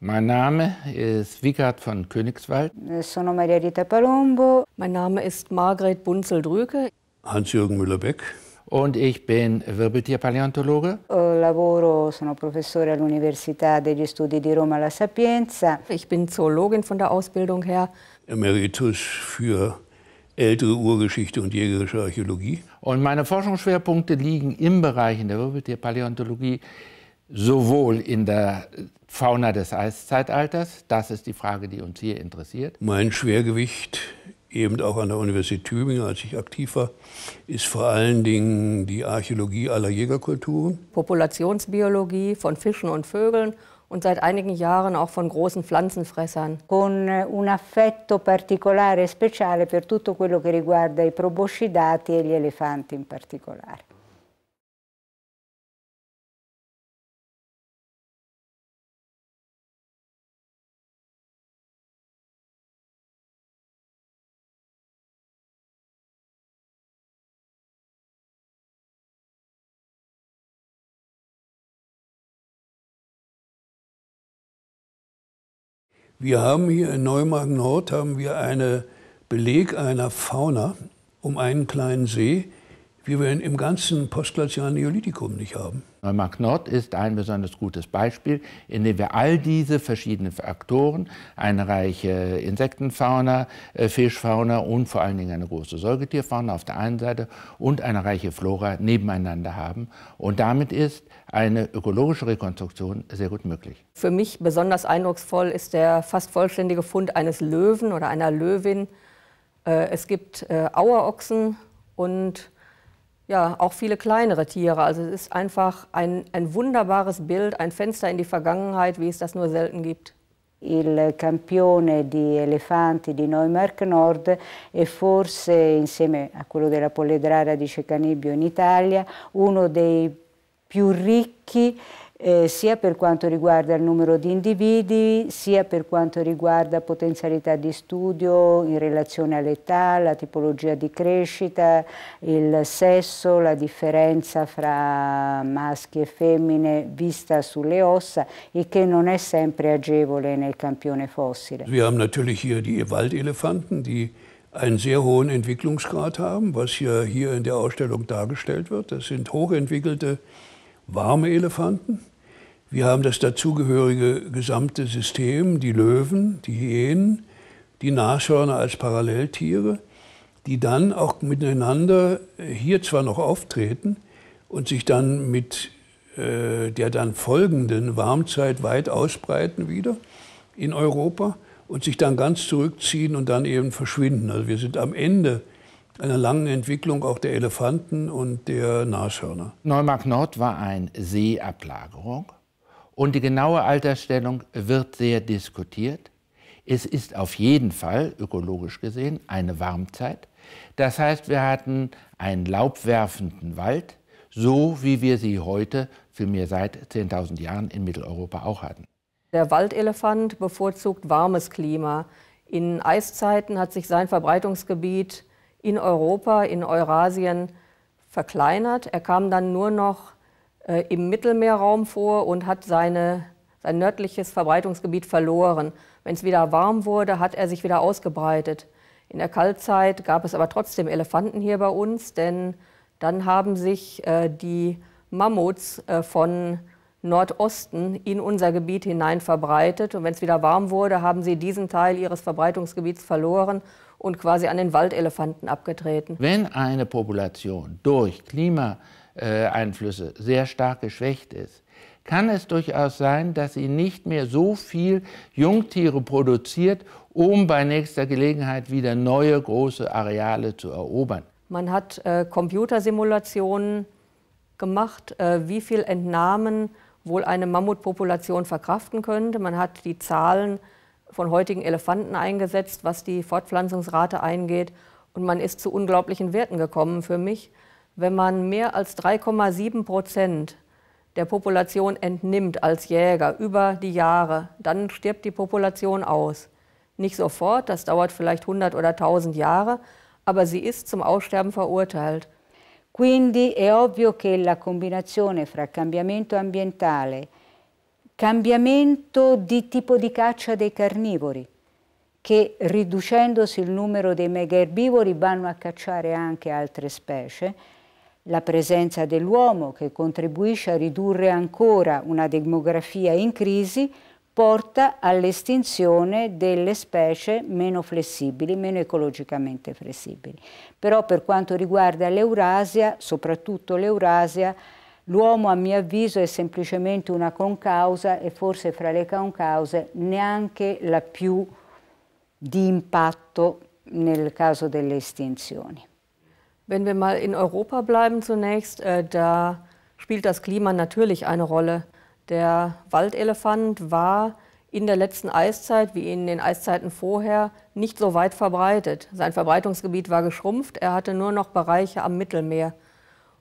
Mein Name ist Wiegard von Königswald. Sono Rita Palombo. Mein Name ist Margret Bunzel-Drüke. Hans-Jürgen Müller-Beck. Und ich bin Wirbeltierpaläontologe. Lavoro, sono professore all'Università degli Studi di Roma La Sapienza. Ich bin Zoologin von der Ausbildung her. Emeritus für ältere Urgeschichte und jägerische Archäologie. Und meine Forschungsschwerpunkte liegen im Bereich in der Wirbeltierpaläontologie, sowohl in der Fauna des Eiszeitalters, das ist die Frage, die uns hier interessiert. Mein Schwergewicht, eben auch an der Universität Tübingen, als ich aktiv war, ist vor allen Dingen die Archäologie aller Jägerkulturen. Populationsbiologie von Fischen und Vögeln und seit einigen Jahren auch von großen Pflanzenfressern. Con eh, un affetto particolare e speciale per tutto quello che riguarda i proboscidati e gli elefanti in particolare. Wir haben hier in Neumagen-Nord haben wir eine Beleg einer Fauna um einen kleinen See, wie wir werden im ganzen postglazialen Neolithikum nicht haben. Neumark-Nord ist ein besonders gutes Beispiel, in dem wir all diese verschiedenen Faktoren, eine reiche äh, Insektenfauna, äh, Fischfauna und vor allen Dingen eine große Säugetierfauna auf der einen Seite und eine reiche Flora nebeneinander haben. Und damit ist eine ökologische Rekonstruktion sehr gut möglich. Für mich besonders eindrucksvoll ist der fast vollständige Fund eines Löwen oder einer Löwin. Äh, es gibt Auerochsen und ja, auch viele kleinere Tiere. Also es ist einfach ein, ein wunderbares Bild, ein Fenster in die Vergangenheit, wie es das nur selten gibt. Il campione di elefanti di Neumark Nord è forse, insieme a quello della polledrara di Cecanibio in Italia, uno dei più ricchi eh, sia per quanto riguarda il numero di individui, sia per quanto riguarda potenzialità di studio in relazione all'età, la tipologia di crescita, il sesso, la differenza fra maschi e femmine vista sulle ossa e che non è sempre agevole nel campione fossile. Wir haben natürlich hier die Waldelefanten, die einen sehr hohen Entwicklungsgrad haben, was hier, hier in der Ausstellung dargestellt wird. Das sind hochentwickelte warme Elefanten. Wir haben das dazugehörige gesamte System, die Löwen, die Hyänen, die Nashörner als Paralleltiere, die dann auch miteinander äh, hier zwar noch auftreten und sich dann mit äh, der dann folgenden Warmzeit weit ausbreiten wieder in Europa und sich dann ganz zurückziehen und dann eben verschwinden. Also wir sind am Ende einer langen Entwicklung auch der Elefanten und der Nashörner. Neumark Nord war eine Seeablagerung und die genaue Altersstellung wird sehr diskutiert. Es ist auf jeden Fall, ökologisch gesehen, eine Warmzeit. Das heißt, wir hatten einen laubwerfenden Wald, so wie wir sie heute, vielmehr seit 10.000 Jahren in Mitteleuropa auch hatten. Der Waldelefant bevorzugt warmes Klima. In Eiszeiten hat sich sein Verbreitungsgebiet in Europa, in Eurasien verkleinert. Er kam dann nur noch äh, im Mittelmeerraum vor und hat seine, sein nördliches Verbreitungsgebiet verloren. Wenn es wieder warm wurde, hat er sich wieder ausgebreitet. In der Kaltzeit gab es aber trotzdem Elefanten hier bei uns, denn dann haben sich äh, die Mammuts äh, von Nordosten in unser Gebiet hinein verbreitet. Und wenn es wieder warm wurde, haben sie diesen Teil ihres Verbreitungsgebiets verloren und quasi an den Waldelefanten abgetreten. Wenn eine Population durch Klimaeinflüsse sehr stark geschwächt ist, kann es durchaus sein, dass sie nicht mehr so viel Jungtiere produziert, um bei nächster Gelegenheit wieder neue große Areale zu erobern. Man hat äh, Computersimulationen gemacht, äh, wie viel Entnahmen wohl eine Mammutpopulation verkraften könnte. Man hat die Zahlen von heutigen Elefanten eingesetzt, was die Fortpflanzungsrate eingeht. Und man ist zu unglaublichen Werten gekommen für mich. Wenn man mehr als 3,7 Prozent der Population entnimmt als Jäger über die Jahre, dann stirbt die Population aus. Nicht sofort, das dauert vielleicht 100 oder 1000 Jahre, aber sie ist zum Aussterben verurteilt. Quindi è ovvio che la combinazione fra cambiamento ambientale, cambiamento di tipo di caccia dei carnivori, che riducendosi il numero dei megaerbivori vanno a cacciare anche altre specie, la presenza dell'uomo che contribuisce a ridurre ancora una demografia in crisi, porta all'estinzione delle specie meno flessibili, meno ecologicamente flessibili. Però per quanto riguarda l'Eurasia, soprattutto l'Eurasia, l'uomo a mio avviso è semplicemente una concausa e forse fra le concause neanche la più di impatto nel caso delle estinzioni. Wenn wir mal in Europa bleiben zunächst, äh, da spielt das Klima natürlich eine Rolle. Der Waldelefant war in der letzten Eiszeit wie in den Eiszeiten vorher nicht so weit verbreitet. Sein Verbreitungsgebiet war geschrumpft, er hatte nur noch Bereiche am Mittelmeer.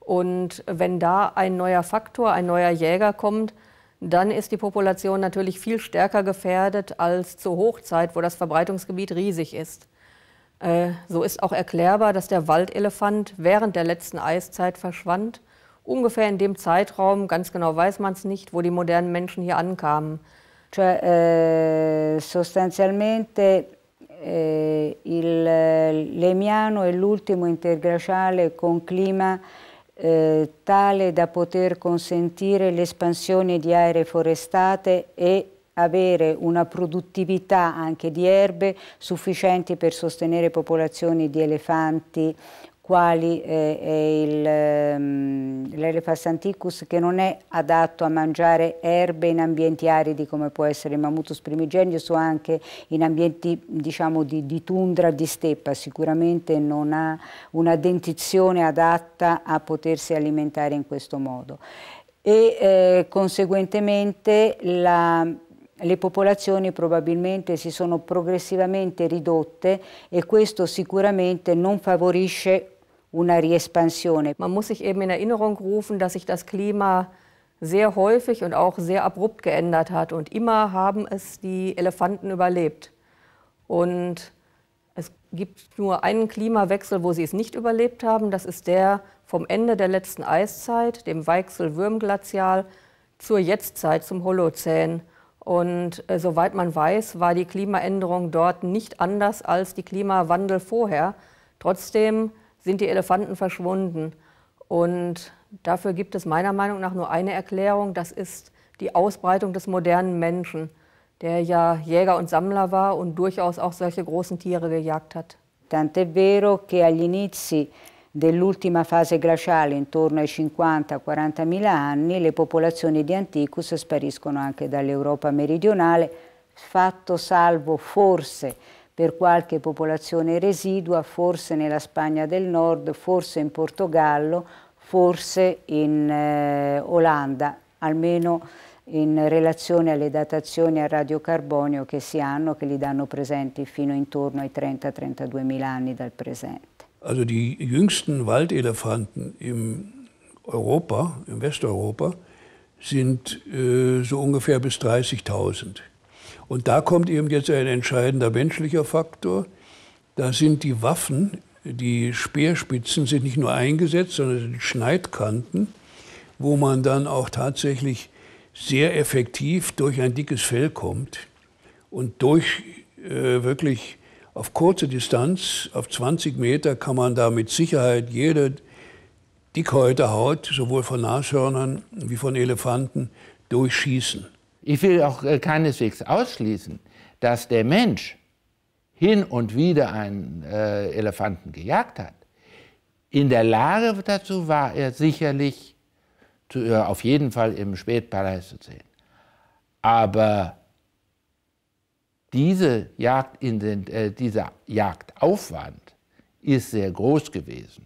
Und wenn da ein neuer Faktor, ein neuer Jäger kommt, dann ist die Population natürlich viel stärker gefährdet als zur Hochzeit, wo das Verbreitungsgebiet riesig ist. Äh, so ist auch erklärbar, dass der Waldelefant während der letzten Eiszeit verschwand ungefähr in dem Zeitraum, ganz genau weiß man es nicht, wo die modernen Menschen hier ankamen. Cioè, eh, sostanzialmente eh, il Lemiano è l'ultimo interglaciale con clima eh, tale da poter consentire l'espansione di aree forestate e avere una produttività anche di erbe sufficienti per sostenere popolazioni di elefanti quali eh, è ehm, l'Elephas anticus che non è adatto a mangiare erbe in ambienti aridi come può essere il Mammutus primigenius o anche in ambienti diciamo, di, di tundra, di steppa, sicuramente non ha una dentizione adatta a potersi alimentare in questo modo e eh, conseguentemente la, le popolazioni probabilmente si sono progressivamente ridotte e questo sicuramente non favorisce una riespansione. Man muss sich eben in Erinnerung rufen, dass sich das Klima sehr häufig und auch sehr abrupt geändert hat. Und immer haben es die Elefanten überlebt. Und es gibt nur einen Klimawechsel, wo sie es nicht überlebt haben. Das ist der vom Ende der letzten Eiszeit, dem Weichsel-Würm-Glazial, zur Jetztzeit, zum Holozän. Und äh, soweit man weiß, war die Klimaänderung dort nicht anders als die Klimawandel vorher. Trotzdem sind die Elefanten verschwunden. Und dafür gibt es meiner Meinung nach nur eine Erklärung, das ist die Ausbreitung des modernen Menschen, der ja Jäger und Sammler war und durchaus auch solche großen Tiere gejagt hat. Tant'è vero che agli inizi dell'ultima fase glaciale, intorno ai 50-40.000 anni, le popolazioni di Anticus spariscono anche dall'Europa meridionale, fatto salvo forse per qualche popolazione residua, forse nella Spagna del Nord, forse in Portogallo, forse in eh, Olanda, almeno in relazione alle datazioni a radiocarbonio che si hanno, che li danno presenti fino intorno ai 30-32 mila anni dal presente. Also die jüngsten Waldelefanten in Europa, in Westeuropa, sind äh, so ungefähr bis 30.000. Und da kommt eben jetzt ein entscheidender menschlicher Faktor. Da sind die Waffen, die Speerspitzen sind nicht nur eingesetzt, sondern sind Schneidkanten, wo man dann auch tatsächlich sehr effektiv durch ein dickes Fell kommt und durch äh, wirklich auf kurze Distanz, auf 20 Meter, kann man da mit Sicherheit jede dickhäute Haut, sowohl von Nashörnern wie von Elefanten, durchschießen. Ich will auch äh, keineswegs ausschließen, dass der Mensch hin und wieder einen äh, Elefanten gejagt hat. In der Lage dazu war er sicherlich zu, äh, auf jeden Fall im Spätpalais zu sehen. Aber diese Jagd den, äh, dieser Jagdaufwand ist sehr groß gewesen.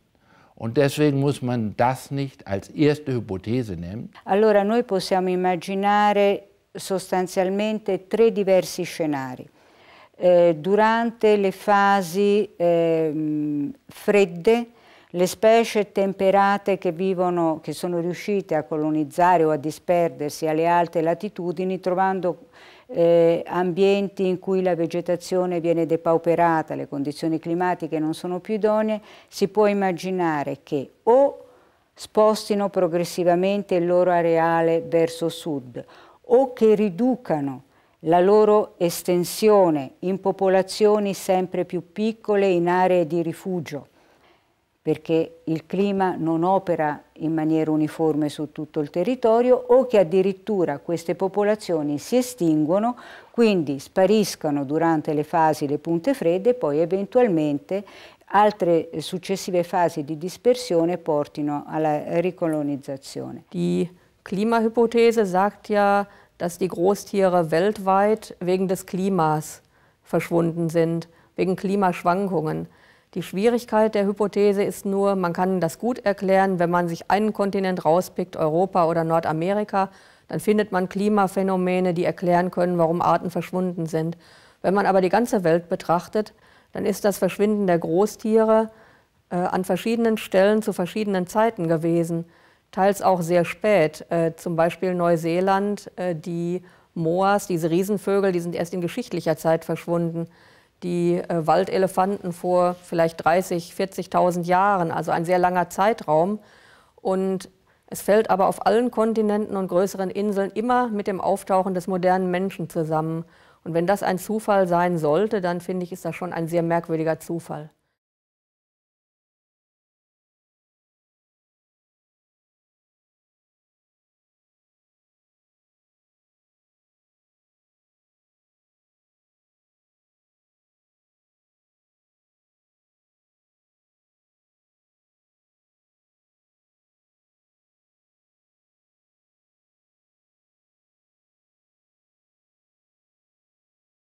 Und deswegen muss man das nicht als erste Hypothese nehmen. Allora noi possiamo immaginare sostanzialmente tre diversi scenari. Eh, durante le fasi eh, fredde, le specie temperate che, vivono, che sono riuscite a colonizzare o a disperdersi alle alte latitudini, trovando eh, ambienti in cui la vegetazione viene depauperata, le condizioni climatiche non sono più idonee, si può immaginare che o spostino progressivamente il loro areale verso sud o che riducano la loro estensione in popolazioni sempre più piccole in aree di rifugio, perché il clima non opera in maniera uniforme su tutto il territorio o che addirittura queste popolazioni si estinguono, quindi spariscano durante le fasi le punte fredde e poi eventualmente altre eh, successive fasi di dispersione portino alla ricolonizzazione. Di Klimahypothese sagt ja, dass die Großtiere weltweit wegen des Klimas verschwunden sind, wegen Klimaschwankungen. Die Schwierigkeit der Hypothese ist nur, man kann das gut erklären, wenn man sich einen Kontinent rauspickt, Europa oder Nordamerika, dann findet man Klimaphänomene, die erklären können, warum Arten verschwunden sind. Wenn man aber die ganze Welt betrachtet, dann ist das Verschwinden der Großtiere äh, an verschiedenen Stellen zu verschiedenen Zeiten gewesen teils auch sehr spät. Äh, zum Beispiel Neuseeland, äh, die Moas, diese Riesenvögel, die sind erst in geschichtlicher Zeit verschwunden. Die äh, Waldelefanten vor vielleicht 30, 40.000 Jahren, also ein sehr langer Zeitraum. Und es fällt aber auf allen Kontinenten und größeren Inseln immer mit dem Auftauchen des modernen Menschen zusammen. Und wenn das ein Zufall sein sollte, dann finde ich, ist das schon ein sehr merkwürdiger Zufall.